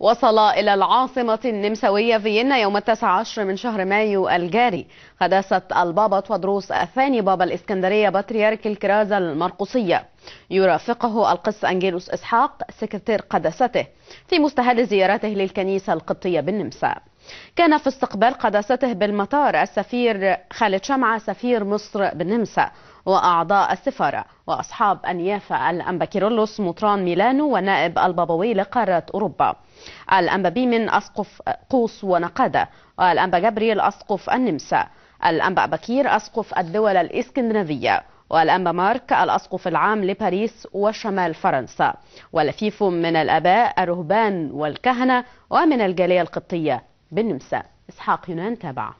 وصل إلى العاصمة النمساوية فيينا يوم التاسع عشر من شهر مايو الجاري قداسة البابا تودروس الثاني بابا الإسكندرية بطريرك الكرازة المرقصية يرافقه القس أنجيلوس إسحاق سكرتير قداسته في مستهل زيارته للكنيسة القبطية بالنمسا كان في استقبال قداسته بالمطار السفير خالد شمعة سفير مصر بالنمسا وأعضاء السفارة وأصحاب أنيافة الأنباكيرولوس مطران ميلانو ونائب البابوي لقارة أوروبا الأنبا من أسقف قوس ونقادة والأنبا جبريل أسقف النمسا الأنبا بكير أسقف الدول الإسكندنافية والأنبا مارك الأسقف العام لباريس وشمال فرنسا ولفيف من الآباء الرهبان والكهنة ومن الجالية القبطية بالنمسا إسحاق يونان تابعه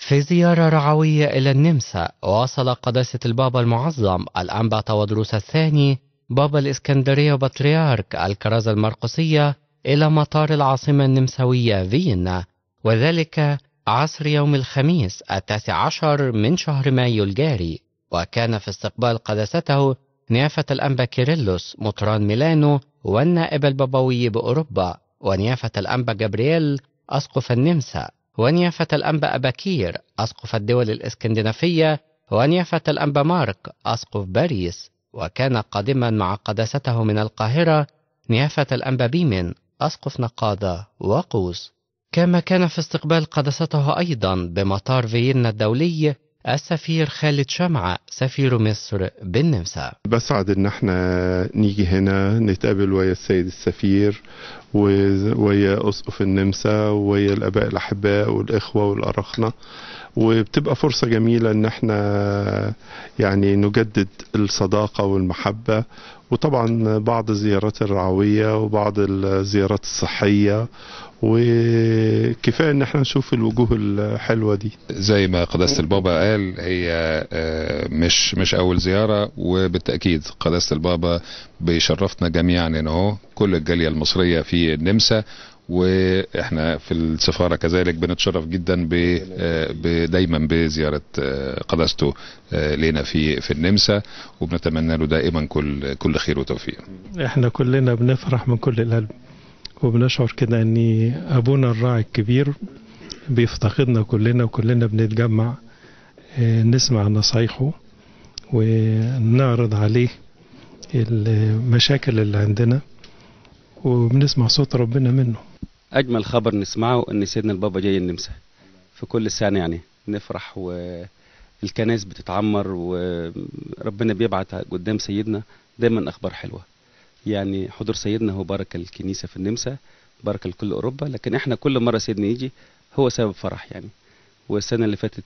في زيارة رعوية إلى النمسا واصل قداسة البابا المعظم الأنبا تودروس الثاني بابا الإسكندرية وبطريرك الكرازة المرقسية إلى مطار العاصمة النمساوية فيينا وذلك عصر يوم الخميس التاسع عشر من شهر مايو الجاري وكان في استقبال قداسته نيافة الأنبا كيريلوس مطران ميلانو والنائب البابوي بأوروبا ونيافة الأنبا جابرييل أسقف النمسا ونيافة الأنبا أباكير أسقف الدول الإسكندنافية ونيافة الأنبا مارك أسقف باريس وكان قادما مع قداسته من القاهرة نيافة الأنبا بيمن أسقف نقادة وقوس كما كان في استقبال قداسته أيضا بمطار فيينا الدولي السفير خالد شمعة سفير مصر بالنمسا بسعد ان احنا نيجي هنا نتقابل ويا السيد السفير ويا أسقف النمسا ويا الآباء الأحباء والإخوة والأرخنة وبتبقى فرصة جميلة إن احنا يعني نجدد الصداقة والمحبة وطبعا بعض الزيارات الرعوية وبعض الزيارات الصحية وكفاية ان احنا نشوف الوجوه الحلوة دي زي ما قداسة البابا قال هي آه، مش مش اول زيارة وبالتأكيد قداسة البابا بيشرفنا جميعا هنا يعني اهو كل الجاليه المصريه في النمسا واحنا في السفاره كذلك بنتشرف جدا ب آه، دايما بزياره آه، قداسته آه، لينا في في النمسا وبنتمنى له دائما كل كل خير وتوفيق. احنا كلنا بنفرح من كل القلب وبنشعر كده ان ابونا الراعي الكبير بيفتقدنا كلنا وكلنا بنتجمع نسمع نصايحه ونعرض عليه المشاكل اللي عندنا وبنسمع صوت ربنا منه اجمل خبر نسمعه ان سيدنا البابا جاي النمسا في كل سنه يعني نفرح والكنائس بتتعمر وربنا بيبعت قدام سيدنا دايما اخبار حلوه يعني حضور سيدنا هو بركه الكنيسه في النمسا بركه لكل اوروبا لكن احنا كل مره سيدنا يجي هو سبب فرح يعني والسنه اللي فاتت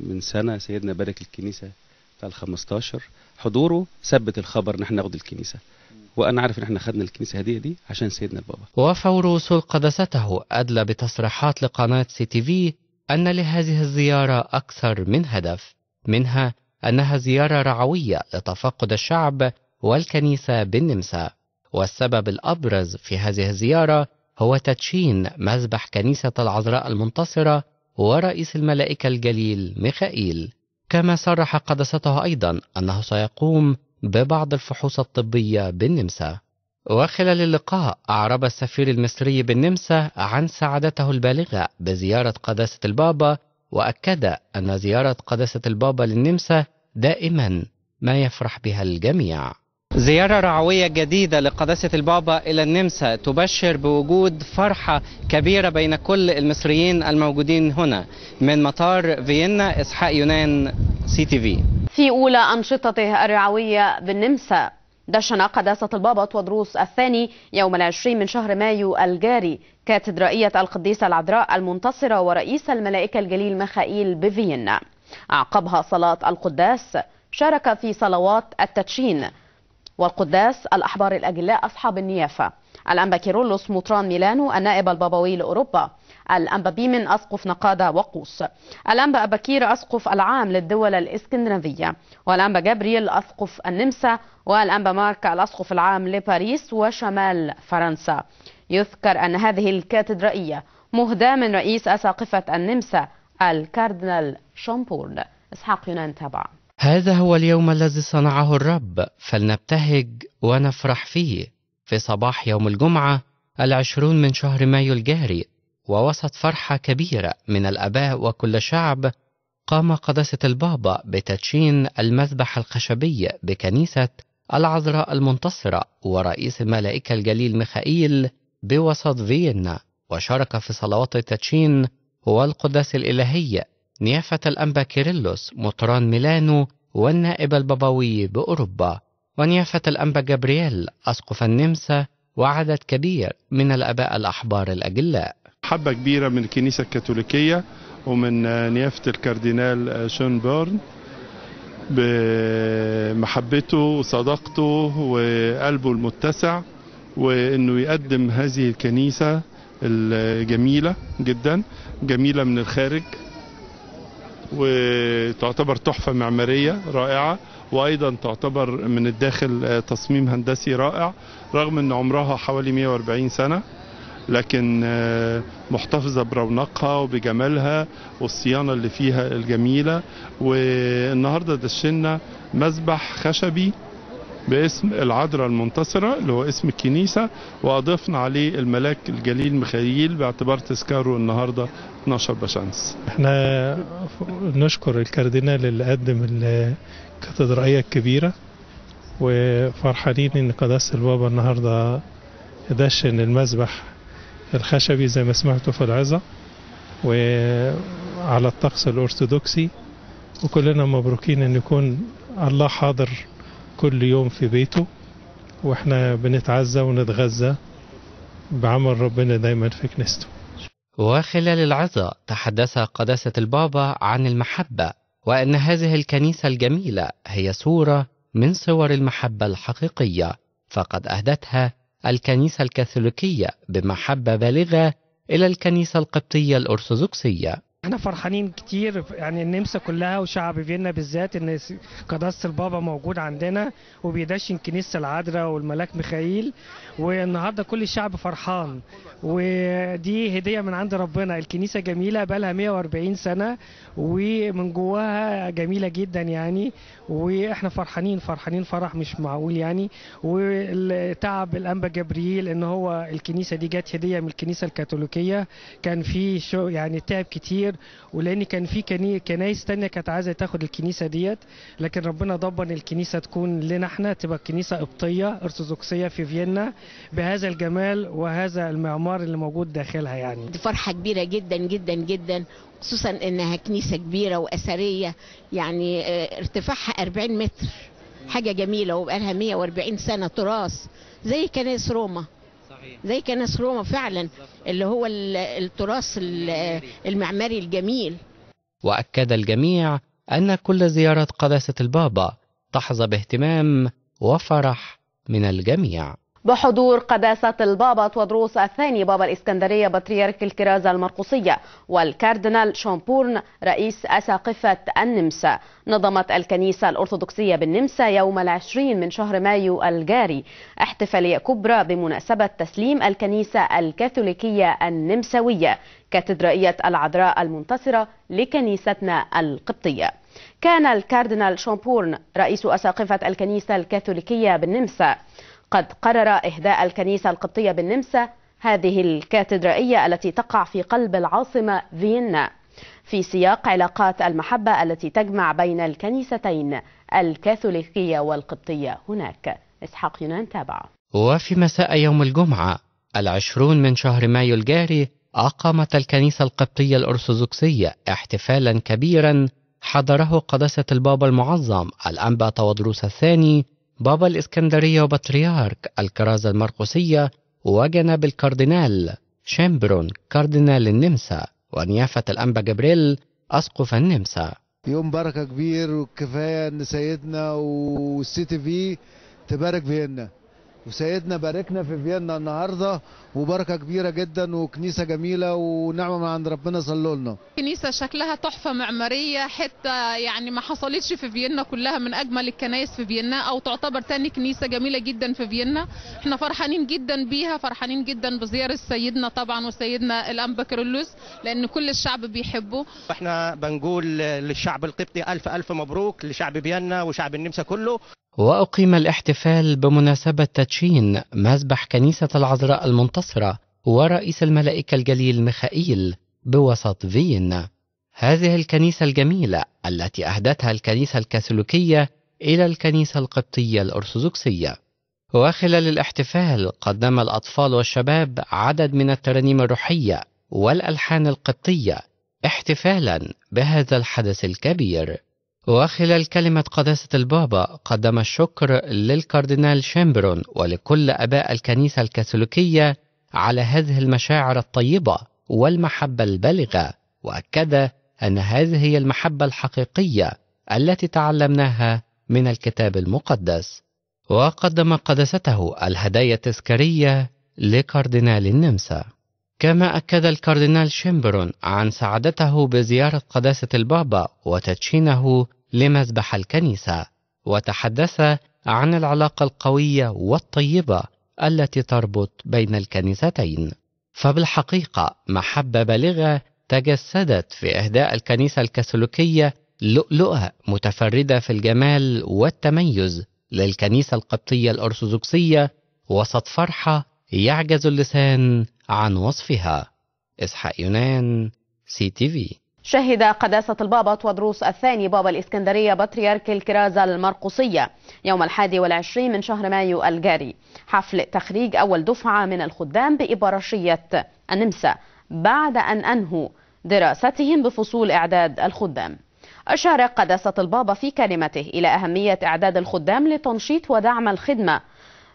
من سنه سيدنا بارك الكنيسه فال15 حضوره ثبت الخبر ان احنا ناخد الكنيسه وانا عارف ان احنا خدنا الكنيسه هديه دي عشان سيدنا البابا وفور وصول قدسته ادلى بتصريحات لقناه سي تي في ان لهذه الزياره اكثر من هدف منها انها زياره رعويه لتفقد الشعب والكنيسه بالنمسا والسبب الابرز في هذه الزياره هو تدشين مذبح كنيسه العذراء المنتصره ورئيس الملائكه الجليل ميخائيل كما صرح قدستها أيضا أنه سيقوم ببعض الفحوص الطبية بالنمسا وخلال اللقاء أعرب السفير المصري بالنمسا عن سعادته البالغة بزيارة قداسة البابا وأكد أن زيارة قداسة البابا للنمسا دائما ما يفرح بها الجميع زيارة رعوية جديدة لقداسة البابا إلى النمسا تبشر بوجود فرحة كبيرة بين كل المصريين الموجودين هنا من مطار فيينا إسحاق يونان سي تي في في أولى أنشطته الرعوية بالنمسا دشن قداسة البابا تودروس الثاني يوم العشرين من شهر مايو الجاري كاتدرائية القديسة العذراء المنتصرة ورئيس الملائكة الجليل ميخائيل بفيينا أعقبها صلاة القداس شارك في صلوات التدشين والقداس الأحبار الأجلاء أصحاب النيافة الأنبا كيرولوس مطران ميلانو النائب البابوي لأوروبا الأنبا بيمن أسقف نقادة وقوس الأنبا أباكير أسقف العام للدول الإسكندنافية والأنبا جابريل أسقف النمسا والأنبا مارك الأسقف العام لباريس وشمال فرنسا يذكر أن هذه الكاتدرائية مهداة من رئيس أساقفة النمسا الكاردينال شامبورن إسحاق يونان تابع هذا هو اليوم الذي صنعه الرب فلنبتهج ونفرح فيه في صباح يوم الجمعة العشرون من شهر مايو الجاري ووسط فرحة كبيرة من الآباء وكل شعب قام قداسة البابا بتدشين المذبح الخشبي بكنيسة العذراء المنتصرة ورئيس الملائكة الجليل ميخائيل بوسط فيينا وشارك في صلوات التدشين والقداس الإلهي نيافة الأنبا كيرلوس مطران ميلانو والنائب البابوي بأوروبا ونيافة الأنبا جابرييل أسقف النمسا وعدد كبير من الآباء الأحبار الأجلاء حبة كبيرة من الكنيسة الكاثوليكية ومن نيافة الكاردينال شون بورن بمحبته وصداقته وقلبه المتسع وانه يقدم هذه الكنيسه الجميله جدا جميله من الخارج وتعتبر تحفة معمارية رائعة وأيضا تعتبر من الداخل آه، تصميم هندسي رائع رغم أن عمرها حوالي 140 سنة لكن آه، محتفظة برونقها وبجمالها والصيانة اللي فيها الجميلة والنهاردة دشنا مسبح خشبي باسم العذراء المنتصرة اللي هو اسم الكنيسة وأضفنا عليه الملاك الجليل ميخائيل باعتبار تذكاره النهاردة 12 بشانس احنا نشكر الكاردينال اللي قدم الكاتدرائية الكبيرة وفرحانين ان قداسة البابا النهاردة دشن المذبح الخشبي زي ما سمعتوا في العظة وعلى الطقس الأرثوذكسي وكلنا مبروكين ان يكون الله حاضر كل يوم في بيته واحنا بنتعزى ونتغذى بعمل ربنا دايما في كنيسته وخلال العظة تحدث قداسة البابا عن المحبة وأن هذه الكنيسة الجميلة هي صورة من صور المحبة الحقيقية فقد أهدتها الكنيسة الكاثوليكية بمحبة بالغة إلى الكنيسة القبطية الأرثوذكسية احنا فرحانين كتير يعني النمسا كلها وشعب فيينا بالذات ان قداسه البابا موجود عندنا وبيدشن كنيسه العذراء والملاك ميخائيل والنهارده كل الشعب فرحان ودي هديه من عند ربنا الكنيسه جميله بقى لها 140 سنه ومن جواها جميله جدا يعني واحنا فرحانين فرحانين فرح مش معقول يعني وتعب الانبا جبريل ان هو الكنيسه دي جت هديه من الكنيسه الكاثوليكيه كان في شو يعني تعب كتير ولان كان في كنايس تانية كانت عايزه تاخد الكنيسه ديت لكن ربنا ضمن الكنيسه تكون لنا احنا تبقى كنيسه قبطيه ارثوذكسيه في فيينا بهذا الجمال وهذا المعمار اللي موجود داخلها يعني دي فرحه كبيره جدا جدا جدا خصوصا انها كنيسه كبيره واثريه يعني آه، ارتفاعها 40 متر حاجه جميله وبقالها 140 سنه تراث زي كنائس روما زي كنس روما فعلا اللي هو التراث المعماري الجميل وأكد الجميع أن كل زيارة قداسة البابا تحظى باهتمام وفرح من الجميع بحضور قداسة البابط ودروس الثاني بابا الإسكندرية بطريرك الكرازة المرقصية والكاردينال شامبورن رئيس أساقفة النمسا نظمت الكنيسة الأرثوذكسية بالنمسا يوم العشرين من شهر مايو الجاري احتفالية كبرى بمناسبة تسليم الكنيسة الكاثوليكية النمساوية كاتدرائية العذراء المنتصرة لكنيستنا القبطية كان الكاردينال شامبورن رئيس أساقفة الكنيسة الكاثوليكية بالنمسا قد قرر إهداء الكنيسة القبطية بالنمسا هذه الكاتدرائية التي تقع في قلب العاصمة فيينا في سياق علاقات المحبة التي تجمع بين الكنيستين الكاثوليكية والقبطية هناك إسحاق يونان تابع وفي مساء يوم الجمعة العشرون من شهر مايو الجاري أقامت الكنيسة القبطية الأرثوذكسية احتفالا كبيرا حضره قداسة البابا المعظم الأنبا تودروس الثاني بابا الإسكندرية وبطريرك الكرازة المرقسية وجنب الكاردينال شامبرون كاردينال النمسا ونيافة الأنبا جبريل أسقف النمسا يوم بركة كبير وكفاية أن سيدنا والسيتي في تبارك فينا وسيدنا باركنا في فيينا النهارده وبركه كبيره جدا وكنيسه جميله ونعمه من عند ربنا صلوا لنا. كنيسه شكلها تحفه معماريه حته يعني ما حصلتش في فيينا كلها من اجمل الكنائس في فيينا او تعتبر تاني كنيسه جميله جدا في فيينا. احنا فرحانين جدا بيها فرحانين جدا بزياره سيدنا طبعا وسيدنا الانبا كيرلس لان كل الشعب بيحبه. احنا بنقول للشعب القبطي الف الف مبروك لشعب فيينا وشعب النمسا كله. وأقيم الاحتفال بمناسبة تدشين مذبح كنيسة العذراء المنتصرة ورئيس الملائكة الجليل ميخائيل بوسط فيينا. هذه الكنيسة الجميلة التي أهدتها الكنيسة الكاثوليكية إلى الكنيسة القبطية الأرثوذكسية. وخلال الاحتفال قدم الأطفال والشباب عدد من الترانيم الروحية والألحان القبطية احتفالا بهذا الحدث الكبير. وخلال كلمة قداسة البابا قدم الشكر للكاردينال شامبرون ولكل أباء الكنيسة الكاثوليكية على هذه المشاعر الطيبة والمحبة البالغة وأكد أن هذه هي المحبة الحقيقية التي تعلمناها من الكتاب المقدس وقدم قداسته الهدايا التذكارية لكاردينال النمسا كما أكد الكاردينال شيمبرون عن سعادته بزيارة قداسة البابا وتدشينه لمذبح الكنيسة وتحدث عن العلاقة القوية والطيبة التي تربط بين الكنيستين فبالحقيقة محبة بالغة تجسدت في إهداء الكنيسة الكاثوليكية لؤلؤة متفردة في الجمال والتميز للكنيسة القبطية الأرثوذكسية وسط فرحة يعجز اللسان عن وصفها إسحاق يونان سي تي في شهد قداسة البابا ودروس الثاني بابا الإسكندرية بطريرك الكرازة المرقصية يوم الحادي والعشرين من شهر مايو الجاري حفل تخريج أول دفعة من الخدام بإبرشية النمسا بعد أن أنهوا دراستهم بفصول إعداد الخدام أشار قداسة البابا في كلمته إلى أهمية إعداد الخدام لتنشيط ودعم الخدمة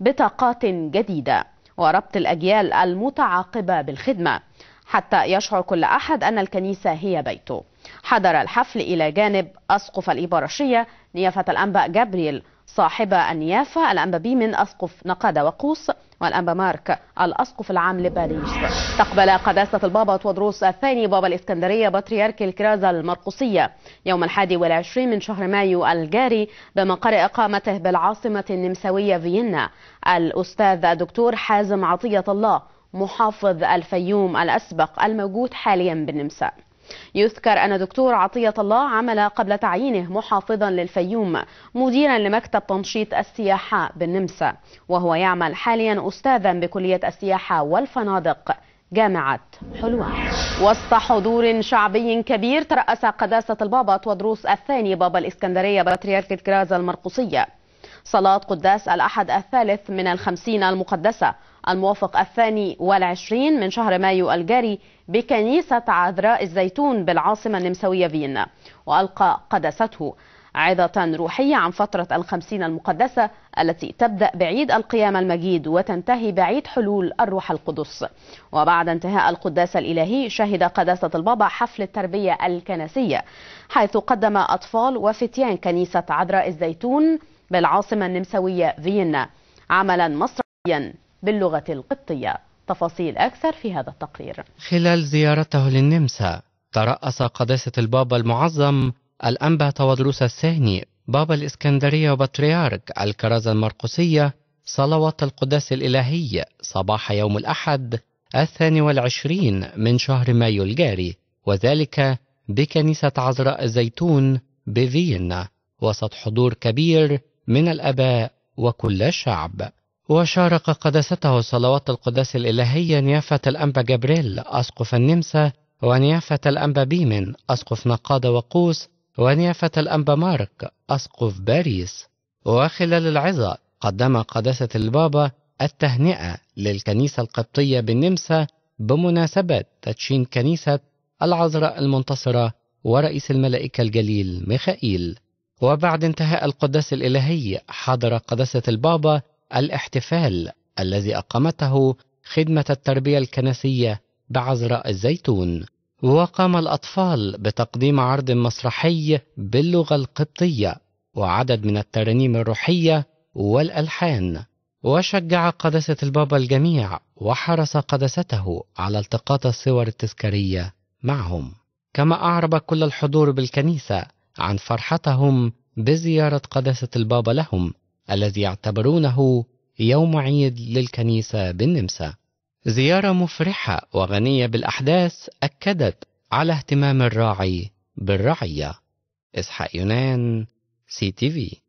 بطاقات جديدة وربط الأجيال المتعاقبة بالخدمة حتى يشعر كل أحد أن الكنيسة هي بيته حضر الحفل إلى جانب أسقف الإبارشية نيافة الأنبا جابرييل صاحب النيافة الأنبابي من أسقف نقادة وقوس والأنبا مارك الأسقف العام لباريس تقبل قداسة البابا تودروس الثاني بابا الإسكندرية بطريرك الكرازة المرقسية يوم الحادي والعشرين من شهر مايو الجاري بمقر إقامته بالعاصمة النمساوية فيينا الأستاذ الدكتور حازم عطية الله محافظ الفيوم الأسبق الموجود حاليا بالنمسا يذكر أن دكتور عطية الله عمل قبل تعيينه محافظا للفيوم مديرا لمكتب تنشيط السياحة بالنمسا وهو يعمل حاليا أستاذا بكلية السياحة والفنادق جامعة حلوة وسط حضور شعبي كبير ترأس قداسة البابا تودروس الثاني بابا الإسكندرية بطريركة كرازة المرقصية صلاة قداس الأحد الثالث من الخمسين المقدسة الموافق الثاني والعشرين من شهر مايو الجاري بكنيسة عذراء الزيتون بالعاصمة النمساوية فيينا وألقى قدسته عظة روحية عن فترة الخمسين المقدسة التي تبدأ بعيد القيامة المجيد وتنتهي بعيد حلول الروح القدس وبعد انتهاء القداس الإلهي شهد قداسة البابا حفل التربية الكنسية حيث قدم أطفال وفتيان كنيسة عذراء الزيتون بالعاصمة النمساوية فيينا عملا مسرحيا باللغة القبطية تفاصيل أكثر في هذا التقرير خلال زيارته للنمسا ترأس قداسة البابا المعظم الأنبا تودروس الثاني بابا الإسكندرية وبطريرك الكرازة المرقسية صلوات القداس الإلهي صباح يوم الأحد الثاني والعشرين من شهر مايو الجاري وذلك بكنيسة عذراء الزيتون بفيينا وسط حضور كبير من الآباء وكل الشعب وشارك قداسته صلوات القداس الإلهية نيافة الأنبا جبريل أسقف النمسا ونيافة الأنبا بيمن أسقف نقادة وقوس ونيافة الأنبا مارك أسقف باريس وخلال العظة قدم قداسة البابا التهنئة للكنيسة القبطية بالنمسا بمناسبة تدشين كنيسة العذراء المنتصرة ورئيس الملائكة الجليل ميخائيل وبعد انتهاء القداس الإلهي حضر قداسة البابا الاحتفال الذي أقامته خدمة التربية الكنسية بعذراء الزيتون وقام الأطفال بتقديم عرض مسرحي باللغة القبطية وعدد من الترانيم الروحية والألحان وشجع قداسة البابا الجميع وحرص قداسته على التقاط الصور التذكارية معهم كما أعرب كل الحضور بالكنيسة عن فرحتهم بزيارة قداسة البابا لهم الذي يعتبرونه يوم عيد للكنيسة بالنمسا. زيارة مفرحة وغنية بالأحداث أكدت على اهتمام الراعي بالرعية. إسحاق يونان سي تي في